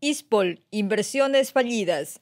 ISPOL, Inversiones Fallidas.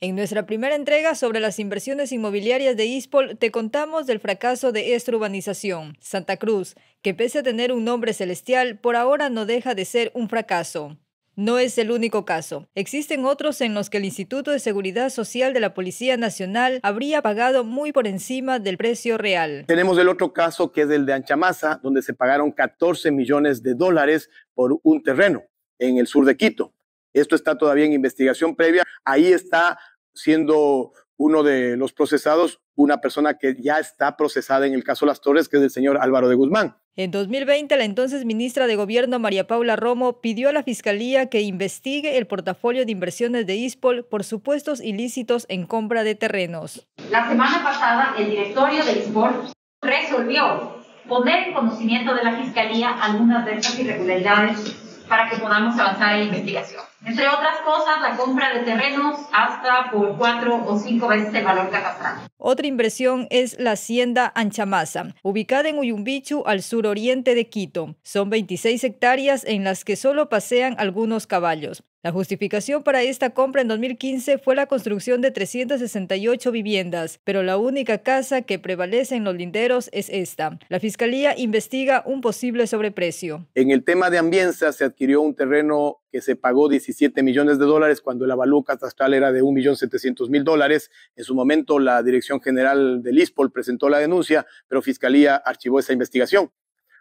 En nuestra primera entrega sobre las inversiones inmobiliarias de ISPOL te contamos del fracaso de esta urbanización, Santa Cruz, que pese a tener un nombre celestial, por ahora no deja de ser un fracaso. No es el único caso. Existen otros en los que el Instituto de Seguridad Social de la Policía Nacional habría pagado muy por encima del precio real. Tenemos el otro caso que es el de Anchamasa, donde se pagaron 14 millones de dólares por un terreno en el sur de Quito. Esto está todavía en investigación previa. Ahí está siendo uno de los procesados, una persona que ya está procesada en el caso Las Torres, que es el señor Álvaro de Guzmán. En 2020, la entonces ministra de Gobierno María Paula Romo pidió a la Fiscalía que investigue el portafolio de inversiones de ISPOL por supuestos ilícitos en compra de terrenos. La semana pasada, el directorio de ISPOL resolvió poner en conocimiento de la Fiscalía algunas de estas irregularidades para que podamos avanzar en la investigación. Entre otras cosas, la compra de terrenos hasta por cuatro o cinco veces el valor catastral. Otra inversión es la hacienda Anchamasa, ubicada en Uyumbichu, al suroriente de Quito. Son 26 hectáreas en las que solo pasean algunos caballos. La justificación para esta compra en 2015 fue la construcción de 368 viviendas, pero la única casa que prevalece en los linderos es esta. La Fiscalía investiga un posible sobreprecio. En el tema de Ambienza se adquirió un terreno que se pagó 17 millones de dólares cuando el avalúo catastral era de 1.700.000 dólares. En su momento la Dirección General del ISPOL presentó la denuncia, pero Fiscalía archivó esa investigación.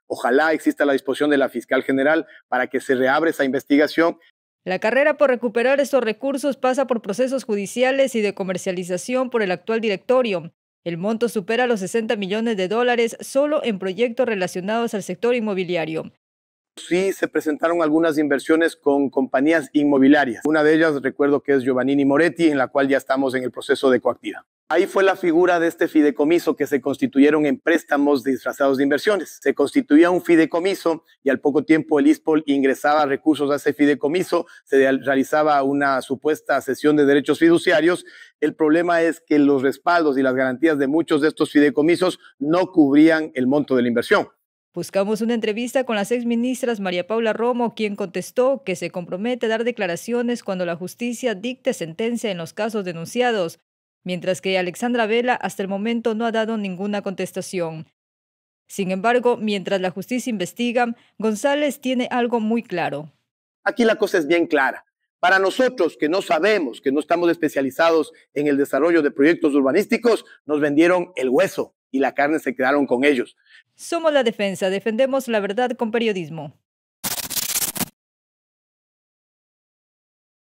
Ojalá exista la disposición de la fiscal general para que se reabra esa investigación la carrera por recuperar estos recursos pasa por procesos judiciales y de comercialización por el actual directorio. El monto supera los 60 millones de dólares solo en proyectos relacionados al sector inmobiliario. Sí, se presentaron algunas inversiones con compañías inmobiliarias. Una de ellas recuerdo que es Giovannini Moretti, en la cual ya estamos en el proceso de coactiva. Ahí fue la figura de este fideicomiso que se constituyeron en préstamos disfrazados de inversiones. Se constituía un fideicomiso y al poco tiempo el ISPOL ingresaba recursos a ese fideicomiso, se realizaba una supuesta cesión de derechos fiduciarios. El problema es que los respaldos y las garantías de muchos de estos fideicomisos no cubrían el monto de la inversión. Buscamos una entrevista con las exministras María Paula Romo, quien contestó que se compromete a dar declaraciones cuando la justicia dicte sentencia en los casos denunciados, mientras que Alexandra Vela hasta el momento no ha dado ninguna contestación. Sin embargo, mientras la justicia investiga, González tiene algo muy claro. Aquí la cosa es bien clara. Para nosotros que no sabemos, que no estamos especializados en el desarrollo de proyectos urbanísticos, nos vendieron el hueso y la carne se quedaron con ellos. Somos la defensa, defendemos la verdad con periodismo.